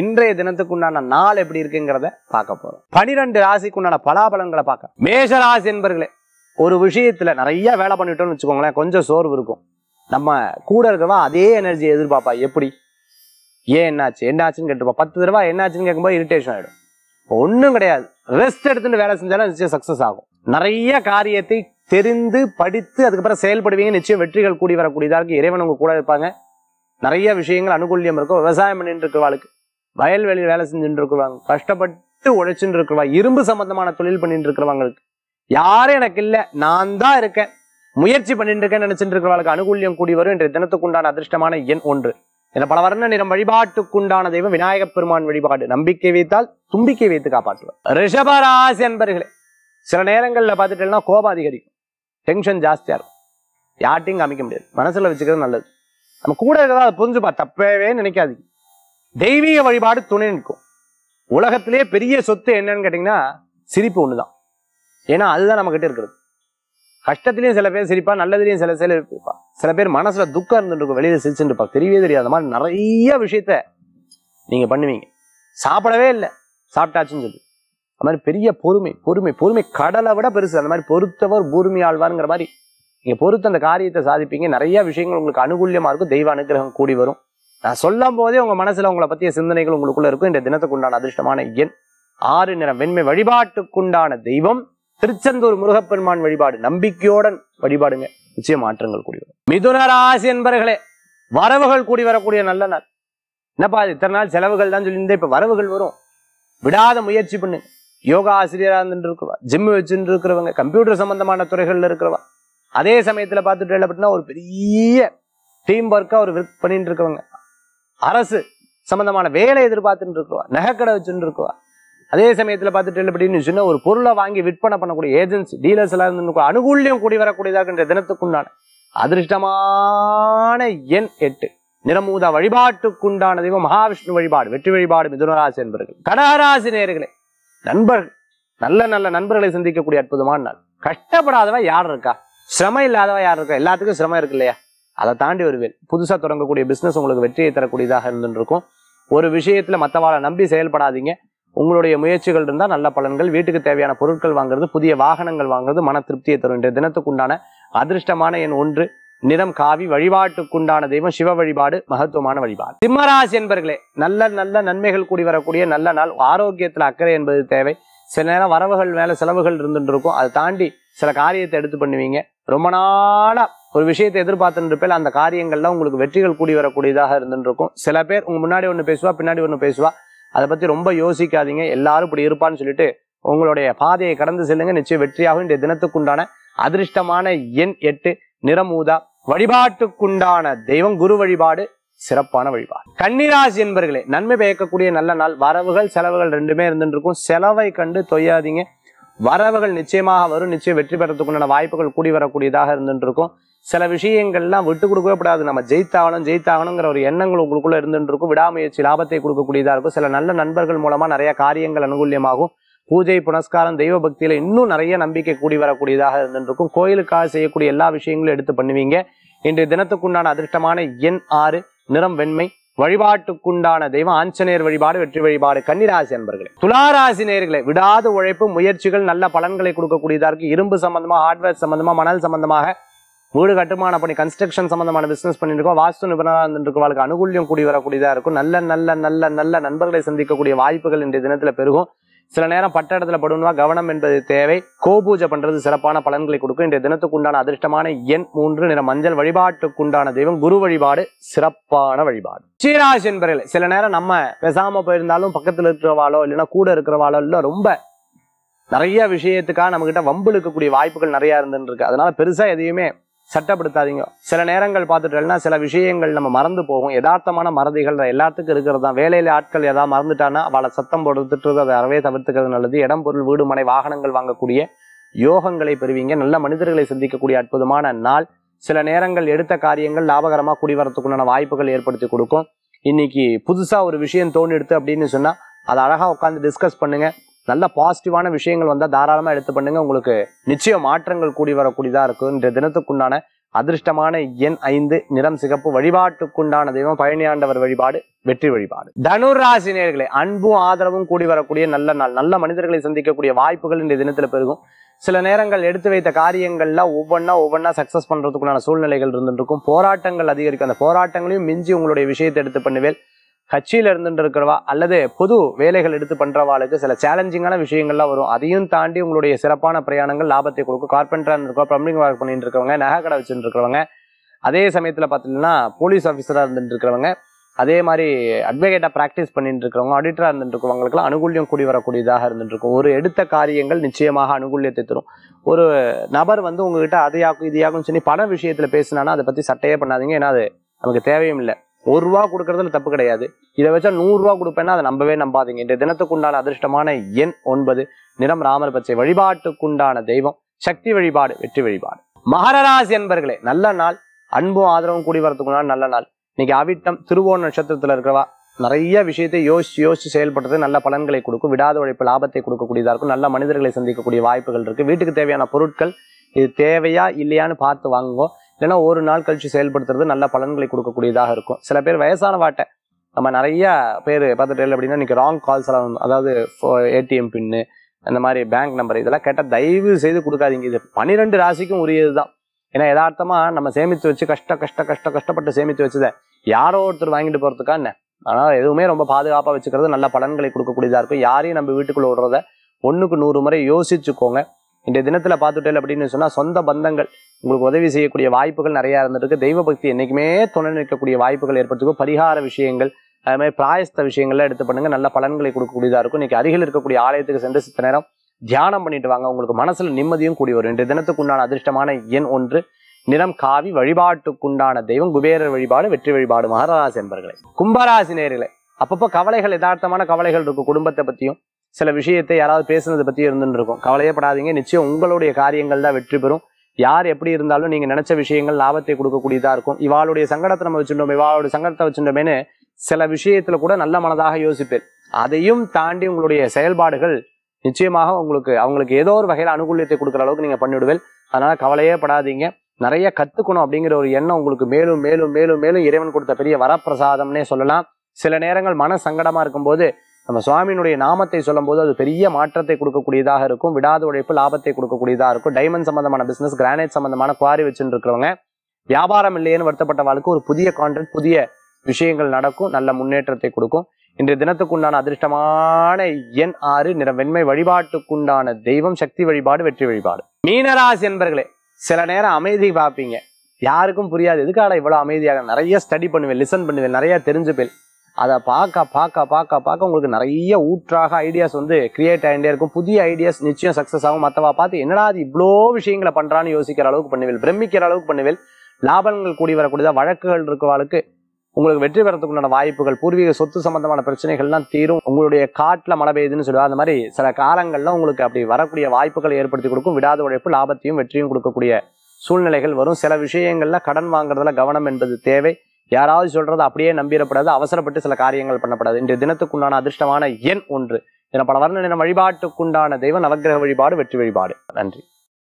இன்றைய தினத்துக்கு உண்டான நாள் எப்படி இருக்குங்கிறத பார்க்க போறோம் பனிரெண்டு உண்டான பலாபலங்களை பார்க்க மேஷ ராசி என்பர்களே ஒரு விஷயத்துல நிறைய வேலை பண்ணிட்டோம்னு வச்சுக்கோங்களேன் கொஞ்சம் சோர்வு இருக்கும் நம்ம கூட இருக்கவா அதே எனர்ஜி எதிர்பார்ப்பா எப்படி ஏன் என்னாச்சு என்னாச்சுன்னு கேட்டுப்பா பத்து தடவை என்னாச்சுன்னு கேட்கும்போது இரிட்டேஷன் ஆயிடும் ஒன்றும் கிடையாது ரெஸ்ட் எடுத்துட்டு வேலை செஞ்சாலும் நிச்சயம் சக்ஸஸ் ஆகும் நிறைய காரியத்தை தெரிந்து படித்து அதுக்கப்புறம் செயல்படுவீங்க நிச்சயம் வெற்றிகள் கூடி வரக்கூடியதாக இருக்கு இறைவன் உங்க கூட இருப்பாங்க நிறைய விஷயங்கள் அனுகூல்யம் இருக்கும் விவசாயம் பண்ணிட்டு இருக்கிற வாழ்க்கை வயல்வெளியில் வேலை செஞ்சுட்டு இருக்கிறவங்க கஷ்டப்பட்டு உழைச்சுட்டு இருக்கிறவா இரும்பு சம்பந்தமான தொழில் பண்ணிட்டு இருக்கிறவங்களுக்கு யாரும் எனக்கு இல்லை நான் தான் இருக்கேன் முயற்சி பண்ணிட்டு இருக்கேன் நினைச்சிட்டு இருக்கிறவர்களுக்கு அனுகூலியம் கூடி வரும் என்ற தினத்துக்குண்டான அதிர்ஷ்டமான எண் ஒன்று என பல வர்ண நிறம் வழிபாட்டுக்குண்டான தெய்வம் விநாயக பெருமான் வழிபாடு நம்பிக்கை வைத்தால் தும்பிக்கை வைத்து காப்பாற்றுவார் ரிஷபராசி என்பர்களே சில நேரங்களில் பார்த்துட்டேன்னா கோபம் அதிகரிக்கும் டென்ஷன் ஜாஸ்தியாக இருக்கும் யார்ட்டையும் காமிக்க முடியாது மனசில் வச்சுக்கிறது நல்லது நம்ம கூட இருக்கிறதா அதை புரிஞ்சுப்பா தப்பவே நினைக்காதீங்க தெய்வீக வழிபாடு துணை நிற்கும் உலகத்திலே பெரிய சொத்து என்னன்னு கேட்டீங்கன்னா சிரிப்பு ஒன்று தான் ஏன்னா அதுதான் நம்மக்கிட்ட இருக்கிறது கஷ்டத்திலையும் சில பேர் சிரிப்பா நல்லதுலயும் சில சில இருப்பா சில பேர் மனசுல துக்கம் இருந்துட்டு இருக்கும் வெளியில சிரிச்சுட்டு இருப்பா தெரியவே தெரியாத மாதிரி நிறைய விஷயத்த நீங்க பண்ணுவீங்க சாப்பிடவே இல்லை சாப்பிட்டாச்சுன்னு சொல்லி அது மாதிரி பெரிய பொறுமை பொறுமை பொறுமை கடலை விட பெருசு அந்த மாதிரி பொறுத்தவர் பூர்மி ஆழ்வாருங்கிற மாதிரி நீங்க பொறுத்து அந்த காரியத்தை சாதிப்பீங்க நிறைய விஷயங்கள் உங்களுக்கு அனுகூலியமா இருக்கும் தெய்வ அனுகிரகம் கூடி வரும் நான் சொல்லும் போதே உங்க மனசுல உங்களை பத்திய சிந்தனைகள் உங்களுக்குள்ள இருக்கும் இந்த தினத்துக்கு உண்டான அதிர்ஷ்டமான எண் ஆறு நிறம் வெண்மை வழிபாட்டுக்குண்டான தெய்வம் திருச்செந்தூர் முருகப்பெருமான் வழிபாடு நம்பிக்கையுடன் வழிபாடுங்க நிச்சய மாற்றங்கள் கூடிய வரும் மிதுன ராசி என்பர்களே வரவுகள் கூடி வரக்கூடிய நல்ல நாள் என்னப்பா இத்தனை நாள் செலவுகள் தான் சொல்லியிருந்தேன் இப்ப வரவுகள் வரும் விடாத முயற்சி பண்ணு யோகா ஆசிரியரா இருந்துட்டு ஜிம் வச்சுட்டு இருக்கிறவங்க கம்ப்யூட்டர் சம்பந்தமான துறைகள்ல இருக்கிறவா அதே சமயத்துல பார்த்துட்டு அப்படின்னா ஒரு பெரிய டீம் ஒர்க்கா ஒரு ஒர்க் பண்ணிட்டு இருக்கவங்க அரசு சம்பந்தமான வேலை எதிர்பார்த்துட்டு இருக்குவா நகைக்கடை வச்சுட்டு இருக்குவா அதே சமயத்தில் பார்த்துட்டு அப்படின்னு சொன்ன ஒரு பொருளை வாங்கி விற்பனை பண்ணக்கூடிய ஏஜென்சி டீலர்ஸ் எல்லாம் இருந்து அனுகூல்யம் கூடி வரக்கூடியதாகின்ற தினத்துக்குண்டான அதிர்ஷ்டமான எண் எட்டு நிறமூத வழிபாட்டுக்குண்டான தெய்வம் மகாவிஷ்ணு வழிபாடு வெற்றி வழிபாடு மிதுனராசி என்பர்கள் கடகராசி நேர்களே நண்பர்கள் நல்ல நல்ல நண்பர்களை சந்திக்கக்கூடிய அற்புதமான நாள் கஷ்டப்படாதவ யார் இருக்கா சிரமம் இல்லாதவ யார் இருக்கா எல்லாத்துக்கும் சிரமம் இருக்கு இல்லையா அதை தாண்டி வருவேன் புதுசாக தொடங்கக்கூடிய பிஸ்னஸ் உங்களுக்கு வெற்றியை தரக்கூடியதாக இருந்துருக்கும் ஒரு விஷயத்தில் மற்றவாளை நம்பி செயல்படாதீங்க உங்களுடைய முயற்சிகள் இருந்தால் நல்ல பலன்கள் வீட்டுக்கு தேவையான பொருட்கள் வாங்குறது புதிய வாகனங்கள் வாங்குறது மன திருப்தியை தரும் இன்றைய உண்டான அதிர்ஷ்டமான என் ஒன்று நிறம் காவி வழிபாட்டுக்குண்டான தெய்வம் சிவ வழிபாடு மகத்துவமான வழிபாடு சிம்மராசி என்பர்களே நல்ல நல்ல நன்மைகள் கூடி வரக்கூடிய நல்ல நாள் ஆரோக்கியத்தில் அக்கறை என்பது தேவை சில நேரம் வரவுகள் மேலே செலவுகள் இருந்துட்டு இருக்கும் அதை தாண்டி சில காரியத்தை எடுத்து பண்ணுவீங்க ரொம்ப நாளாக ஒரு விஷயத்தை எதிர்பார்த்து இருப்பேன் அந்த காரியங்கள்லாம் உங்களுக்கு வெற்றிகள் கூடி வரக்கூடியதாக இருந்துருக்கும் சில பேர் உங்க முன்னாடி ஒன்று பேசுவா பின்னாடி ஒன்று பேசுவா அதை பற்றி ரொம்ப யோசிக்காதீங்க எல்லாரும் இப்படி இருப்பான்னு சொல்லிட்டு உங்களுடைய பாதையை கடந்து செல்லுங்க நிச்சயம் வெற்றியாகும் இன்றைய தினத்துக்குண்டான அதிர்ஷ்டமான எண் எட்டு நிறமூதா வழிபாட்டுக்குண்டான தெய்வம் குரு வழிபாடு சிறப்பான வழிபாடு கன்னிராசி என்பர்களே நன்மை பயக்கக்கூடிய நல்ல நாள் வரவுகள் செலவுகள் ரெண்டுமே இருந்துருக்கும் செலவை கண்டு தொய்யாதீங்க வரவுகள் நிச்சயமாக வரும் நிச்சயம் வெற்றி பெறத்துக்குண்டான வாய்ப்புகள் கூடி வரக்கூடியதாக இருந்துருக்கும் சில விஷயங்கள்லாம் விட்டு கொடுக்கவே கூடாது நம்ம ஜெயித்தாகணும் ஜெயித்தாகணுங்கிற ஒரு எண்ணங்கள் உங்களுக்குள்ள இருந்துட்டு இருக்கும் விடாமுயற்சி லாபத்தை கொடுக்கக்கூடியதாக இருக்கும் சில நல்ல நண்பர்கள் மூலமா நிறைய காரியங்கள் அனுகூல்யமாகும் பூஜை புனஸ்காரம் தெய்வ பக்தியில இன்னும் நிறைய நம்பிக்கை கூடி வரக்கூடியதாக இருந்துட்டு இருக்கும் கோயிலுக்காக செய்யக்கூடிய எல்லா விஷயங்களும் எடுத்து பண்ணுவீங்க இன்றைய தினத்துக்குண்டான அதிர்ஷ்டமான எண் ஆறு நிறம் வெண்மை வழிபாட்டுக்குண்டான தெய்வம் ஆஞ்சநேயர் வழிபாடு வெற்றி வழிபாடு கன்னிராசி அன்பர்களே துளாராசி நேர்களை விடாத உழைப்பு முயற்சிகள் நல்ல பலன்களை கொடுக்கக்கூடியதா இருக்கு இரும்பு சம்பந்தமா ஹார்ட்வேர் சம்பந்தமா மணல் சம்பந்தமாக வீடு கட்டுமான பணி கன்ஸ்ட்ரக்ஷன் சம்மந்தமான பிஸ்னஸ் பண்ணிருக்கோம் வாஸ்து நிபுணராக இருந்துருக்கும் வாழ்க்கை அனுகூலியம் கூடி வரக்கூடியதாக இருக்கும் நல்ல நல்ல நல்ல நல்ல நண்பர்களை சந்திக்கக்கூடிய வாய்ப்புகள் இன்றைய தினத்தில் பெருகும் சில நேரம் பட்ட இடத்துல படுவா கவனம் என்பது தேவை கோபூஜை பண்ணுறது சிறப்பான பலன்களை கொடுக்கும் இன்றைய தினத்துக்கு உண்டான அதிர்ஷ்டமான எண் மூன்று நிற மஞ்சள் வழிபாட்டுக்குண்டான தெய்வம் குரு வழிபாடு சிறப்பான வழிபாடு சீராசி என்பதில் சில நேரம் நம்ம பெசாமல் போயிருந்தாலும் பக்கத்தில் இருக்கிறவாளோ இல்லைன்னா கூட இருக்கிறவாளோ இல்லை ரொம்ப நிறைய விஷயத்துக்காக நம்மகிட்ட வம்பு இருக்கக்கூடிய வாய்ப்புகள் நிறையா இருந்துருக்கு அதனால பெருசாக எதையுமே சட்டப்படுத்தாதீங்க சில நேரங்கள் பார்த்துட்டோம்னா சில விஷயங்கள் நம்ம மறந்து போகும் யதார்த்தமான மறதிகள் எல்லாத்துக்கும் இருக்கிறது தான் வேலையில் ஆட்கள் ஏதாவது மறந்துட்டானா அவளை சத்தம் போடுத்துட்டு அதை அறவே தவிர்த்துக்கிறது நல்லது இடம் பொருள் வீடு மனை வாகனங்கள் வாங்கக்கூடிய யோகங்களை பெறுவீங்க நல்ல மனிதர்களை சந்திக்கக்கூடிய அற்புதமான நாள் சில நேரங்கள் எடுத்த காரியங்கள் லாபகரமாக குடி வரத்துக்குண்டான வாய்ப்புகள் ஏற்படுத்தி கொடுக்கும் இன்னைக்கு புதுசாக ஒரு விஷயம் தோணி எடுத்து அப்படின்னு சொன்னால் அதை அழகாக உட்காந்து டிஸ்கஸ் பண்ணுங்கள் நல்ல பாசிட்டிவான விஷயங்கள் வந்தால் தாராளமாக எடுத்து பண்ணுங்க உங்களுக்கு நிச்சயம் மாற்றங்கள் கூடி வரக்கூடியதாக இருக்கும் இன்றைய தினத்துக்குண்டான அதிர்ஷ்டமான எண் ஐந்து நிறம் சிகப்பு வழிபாட்டுக்குண்டான தெய்வம் பழனியாண்டவர் வழிபாடு வெற்றி வழிபாடு ராசி நேர்களை அன்பும் ஆதரவும் கூடி வரக்கூடிய நல்ல நாள் நல்ல மனிதர்களை சந்திக்கக்கூடிய வாய்ப்புகள் இன்றைய தினத்தில் பெருகும் சில நேரங்கள் எடுத்து வைத்த காரியங்கள்ல ஒவ்வொன்றா ஒவ்வொன்றா சக்சஸ் பண்ணுறதுக்குண்டான சூழ்நிலைகள் இருந்துருக்கும் போராட்டங்கள் அதிகரிக்கும் அந்த போராட்டங்களையும் மிஞ்சி உங்களுடைய விஷயத்தை எடுத்து பண்ணுவேன் கட்சியில் இருந்துட்டு இருக்கிறவா அல்லது பொது வேலைகள் எடுத்து பண்ணுறவாளுக்கு சில சேலஞ்சிங்கான விஷயங்கள்லாம் வரும் அதையும் தாண்டி உங்களுடைய சிறப்பான பிரயாணங்கள் லாபத்தை கொடுக்கும் கார்பெண்டராக இருக்கோம் ப்ளம்பிங் ஒர்க் பண்ணிட்டு இருக்கவங்க நகை கடை வச்சுட்டு இருக்கிறவங்க அதே சமயத்தில் பார்த்தீங்கன்னா போலீஸ் ஆஃபீஸராக இருந்துட்டு இருக்கிறவங்க அதே மாதிரி அட்வொகேட்டாக ப்ராக்டிஸ் பண்ணிட்டு இருக்கிறவங்க ஆடிட்டராக இருந்துட்டு அனுகூல்யம் கூடி வரக்கூடியதாக இருந்துட்டு இருக்கும் ஒரு எடுத்த காரியங்கள் நிச்சயமாக அனுகூல்யத்தை தரும் ஒரு நபர் வந்து உங்ககிட்ட அதையாக்கும் இதையாகும்னு சொல்லி பண விஷயத்தில் பேசினானா அதை பற்றி சட்டையே பண்ணாதீங்க ஏன்னா அது நமக்கு தேவையும் இல்லை ஒரு ரூபா கொடுக்கறதுல தப்பு கிடையாது இதை வச்சா நூறு ரூபா கொடுப்பேன்னா அதை நம்பவே நம்பாதீங்க இன்றைய தினத்துக்குண்டான அதிர்ஷ்டமான எண் ஒன்பது நிறம் ராமர் பச்சை வழிபாட்டுக்குண்டான தெய்வம் சக்தி வழிபாடு வெற்றி வழிபாடு மகரராசி என்பர்களே நல்ல நாள் அன்பும் ஆதரவும் கூடி வரத்துக்குண்டான நல்ல நாள் இன்னைக்கு அவிட்டம் திருவோண நட்சத்திரத்துல இருக்கிறவா நிறைய விஷயத்தை யோசிச்சு யோசிச்சு செயல்படுறது நல்ல பலன்களை கொடுக்கும் விடாத உழைப்பு லாபத்தை கொடுக்கக்கூடியதா இருக்கும் நல்ல மனிதர்களை சந்திக்கக்கூடிய வாய்ப்புகள் இருக்கு வீட்டுக்கு தேவையான பொருட்கள் இது தேவையா இல்லையான்னு பார்த்து வாங்குவோம் இல்லைன்னா ஒரு நாள் கழிச்சு செயல்படுத்துறது நல்ல பலன்களை கொடுக்கக்கூடியதாக இருக்கும் சில பேர் வயசான வாட்டை நம்ம நிறைய பேர் பார்த்துட்டு அப்படின்னா இன்னைக்கு ராங் கால்ஸ் எல்லாம் அதாவது ஏடிஎம் பின்னு அந்த மாதிரி பேங்க் நம்பர் இதெல்லாம் கேட்டால் தயவு செய்து கொடுக்காதீங்க இது பன்னிரெண்டு ராசிக்கும் உரியது தான் ஏன்னா எதார்த்தமாக நம்ம சேமித்து வச்சு கஷ்ட கஷ்ட கஷ்ட கஷ்டப்பட்டு சேமித்து வச்சதை யாரோ ஒருத்தர் வாங்கிட்டு போகிறதுக்கா என்ன ஆனால் எதுவுமே ரொம்ப பாதுகாப்பாக வச்சுக்கிறது நல்ல பலன்களை கொடுக்கக்கூடியதாக இருக்கும் யாரையும் நம்ம வீட்டுக்குள்ளே விடுறத ஒன்றுக்கு நூறு முறை யோசிச்சுக்கோங்க இன்றைய தினத்தில் பார்த்துட்டேன் அப்படின்னு சொன்னால் சொந்த பந்தங்கள் உங்களுக்கு உதவி செய்யக்கூடிய வாய்ப்புகள் நிறையா இருந்துருக்கு தெய்வ பக்தி என்றைக்குமே துணை நிற்கக்கூடிய வாய்ப்புகள் ஏற்படுத்திக்கும் பரிகார விஷயங்கள் அது மாதிரி பிராயஸ்த விஷயங்கள்லாம் எடுத்து பண்ணுங்கள் நல்ல பலன்களை கொடுக்கக்கூடியதாக இருக்கும் இன்றைக்கி அருகில் இருக்கக்கூடிய ஆலயத்துக்கு சென்று சித்த நேரம் தியானம் பண்ணிட்டு வாங்க உங்களுக்கு மனசில் நிம்மதியும் கூடி வரும் இன்றைய தினத்துக்கு உண்டான அதிர்ஷ்டமான எண் ஒன்று நிறம் காவி வழிபாட்டுக்குண்டான தெய்வம் குபேரர் வழிபாடு வெற்றி வழிபாடு மகராசி என்பர்களை கும்பராசி நேர்களை அப்பப்போ கவலைகள் யதார்த்தமான கவலைகள் இருக்கும் குடும்பத்தை பற்றியும் சில விஷயத்தை யாராவது பேசுனதை பற்றி இருந்துன்னு இருக்கும் கவலையே படாதீங்க நிச்சயம் உங்களுடைய காரியங்கள் தான் வெற்றி பெறும் யார் எப்படி இருந்தாலும் நீங்கள் நினச்ச விஷயங்கள் லாபத்தை கொடுக்கக்கூடியதாக இருக்கும் இவாளுடைய சங்கடத்தை நம்ம வச்சுட்டோம் இவாளுடைய சங்கடத்தை வச்சுட்டோமேனு சில விஷயத்தில் கூட நல்ல மனதாக யோசிப்பேன் அதையும் தாண்டி உங்களுடைய செயல்பாடுகள் நிச்சயமாக உங்களுக்கு அவங்களுக்கு ஏதோ ஒரு வகையில் அனுகூலியத்தை கொடுக்குற அளவுக்கு நீங்கள் பண்ணிவிடுவேன் அதனால் கவலையே படாதீங்க நிறைய கற்றுக்கணும் அப்படிங்கிற ஒரு எண்ணம் உங்களுக்கு மேலும் மேலும் மேலும் மேலும் இறைவன் கொடுத்த பெரிய வரப்பிரசாதம்னே சொல்லலாம் சில நேரங்கள் மன சங்கடமாக இருக்கும்போது நம்ம சுவாமியினுடைய நாமத்தை சொல்லும்போது அது பெரிய மாற்றத்தை கொடுக்கக்கூடியதாக இருக்கும் விடாத உழைப்பு லாபத்தை கொடுக்கக்கூடியதாக இருக்கும் டைமண்ட் சம்பந்தமான பிஸ்னஸ் கிரானைட் சம்மந்தமான குவாரி வச்சுட்டு இருக்கிறவங்க வியாபாரம் இல்லையேன்னு வருத்தப்பட்ட வாழ்க்கை ஒரு புதிய கான்ட்ராக்ட் புதிய விஷயங்கள் நடக்கும் நல்ல முன்னேற்றத்தை கொடுக்கும் இன்றைய தினத்துக்குண்டான அதிர்ஷ்டமான எண் ஆறு நிற வெண்மை வழிபாட்டுக்குண்டான தெய்வம் சக்தி வழிபாடு வெற்றி வழிபாடு மீனராசி என்பர்களே சில நேரம் அமைதி பார்ப்பீங்க யாருக்கும் புரியாது எதுக்காக இவ்வளோ அமைதியாக நிறைய ஸ்டடி பண்ணுவேன் லிசன் பண்ணுவேன் நிறைய தெரிஞ்சுப்பேன் அதை பார்க்க பார்க்க பார்க்க பார்க்க உங்களுக்கு நிறைய ஊற்றாக ஐடியாஸ் வந்து கிரியேட் ஆகிட்டே இருக்கும் புதிய ஐடியாஸ் நிச்சயம் சக்ஸஸ் ஆகும் மற்றவா பார்த்து என்னடா அது இவ்வளோ விஷயங்களை பண்ணுறான்னு யோசிக்கிற அளவுக்கு பண்ணுவேன் பிரமிக்கிற அளவுக்கு பண்ணுவேன் லாபங்கள் கூடி வரக்கூடியதாக வழக்குகள் இருக்கிறவளுக்கு உங்களுக்கு வெற்றி பெறத்துக்குண்டான வாய்ப்புகள் பூர்வீக சொத்து சம்பந்தமான பிரச்சனைகள்லாம் தீரும் உங்களுடைய காட்டில் மழை பெய்யுதுன்னு சொல்லுவாங்க அந்த மாதிரி சில காலங்களில் உங்களுக்கு அப்படி வரக்கூடிய வாய்ப்புகளை ஏற்படுத்தி கொடுக்கும் விடாத உழைப்பு லாபத்தையும் வெற்றியும் கொடுக்கக்கூடிய சூழ்நிலைகள் வரும் சில விஷயங்களில் கடன் வாங்குறதுல கவனம் என்பது தேவை யாராவது சொல்றது அப்படியே நம்பிடப்படாது அவசரப்பட்டு சில காரியங்கள் பண்ணப்படாது இன்றைய தினத்துக்குண்டான அதிர்ஷ்டமான எண் ஒன்று பல வர்ண வழிபாட்டுக்குண்டான தெய்வம் நவகிரக வழிபாடு வெற்றி வழிபாடு நன்றி